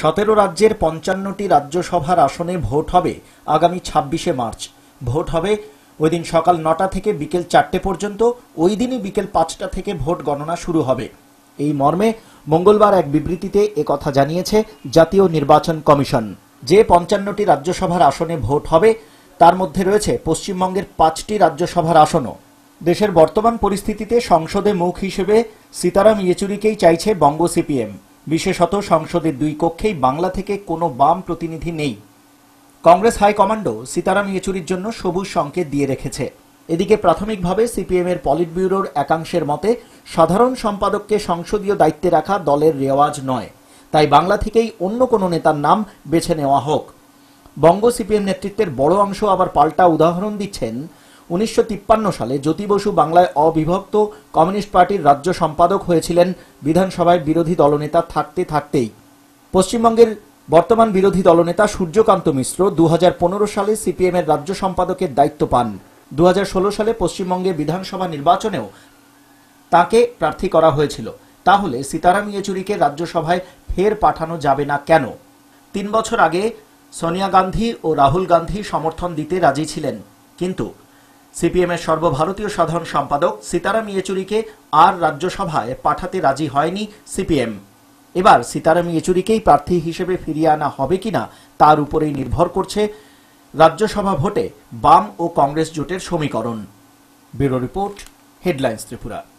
সতেরো রাজ্যের পঞ্চান্নটি রাজ্যসভার আসনে ভোট হবে আগামী ছাব্বিশে মার্চ ভোট হবে ওই দিন সকাল নটা থেকে বিকেল চারটে পর্যন্ত ওই দিনই বিকেল পাঁচটা থেকে ভোট গণনা শুরু হবে এই মর্মে মঙ্গলবার এক বিবৃতিতে কথা জানিয়েছে জাতীয় নির্বাচন কমিশন যে পঞ্চান্নটি রাজ্যসভার আসনে ভোট হবে তার মধ্যে রয়েছে পশ্চিমবঙ্গের পাঁচটি রাজ্যসভার আসনও দেশের বর্তমান পরিস্থিতিতে সংসদে মুখ হিসেবে সীতারাম ইয়েচুরিকেই চাইছে বঙ্গ সিপিএম বিশেষত সংসদের দুই কক্ষেই বাংলা থেকে কোনো বাম প্রতিনিধি নেই কংগ্রেস হাইকমান্ডও সীতারাম ইয়েচুরির জন্য সবুজ সংকেত দিয়ে রেখেছে এদিকে প্রাথমিকভাবে সিপিএম এর পলিট ব্যুরোর একাংশের মতে সাধারণ সম্পাদককে সংসদীয় দায়িত্বে রাখা দলের রেওয়াজ নয় তাই বাংলা থেকেই অন্য কোনো নেতার নাম বেছে নেওয়া হোক বঙ্গ সিপিএম নেতৃত্বের বড় অংশ আবার পাল্টা উদাহরণ দিচ্ছেন উনিশশো সালে জ্যোতি বসু বাংলায় অবিভক্ত কমিউনিস্ট পার্টির রাজ্য সম্পাদক হয়েছিলেন বিধানসভায় বিরোধী দলনেতা থাকতে থাকতেই পশ্চিমবঙ্গের বর্তমান বিরোধী দলনেতা সূর্যকান্ত মিশ্র দু সালে সিপিএম এর রাজ্য সম্পাদকের দায়িত্ব পান দু সালে পশ্চিমবঙ্গে বিধানসভা নির্বাচনেও তাকে প্রার্থী করা হয়েছিল তাহলে সীতারাম ইয়েচুরিকে রাজ্যসভায় ফের পাঠানো যাবে না কেন তিন বছর আগে সোনিয়া গান্ধী ও রাহুল গান্ধী সমর্থন দিতে রাজি ছিলেন কিন্তু সিপিএমের সর্বভারতীয় সাধারণ সম্পাদক সীতারাম ইয়েচুরিকে আর রাজ্যসভায় পাঠাতে রাজি হয়নি সিপিএম এবার সীতারাম ইয়েচুরিকেই প্রার্থী হিসেবে ফিরিয়ে আনা হবে কিনা তার উপরেই নির্ভর করছে রাজ্যসভা ভোটে বাম ও কংগ্রেস জোটের সমীকরণ ব্যুরো রিপোর্ট হেডলাইন্স ত্রিপুরা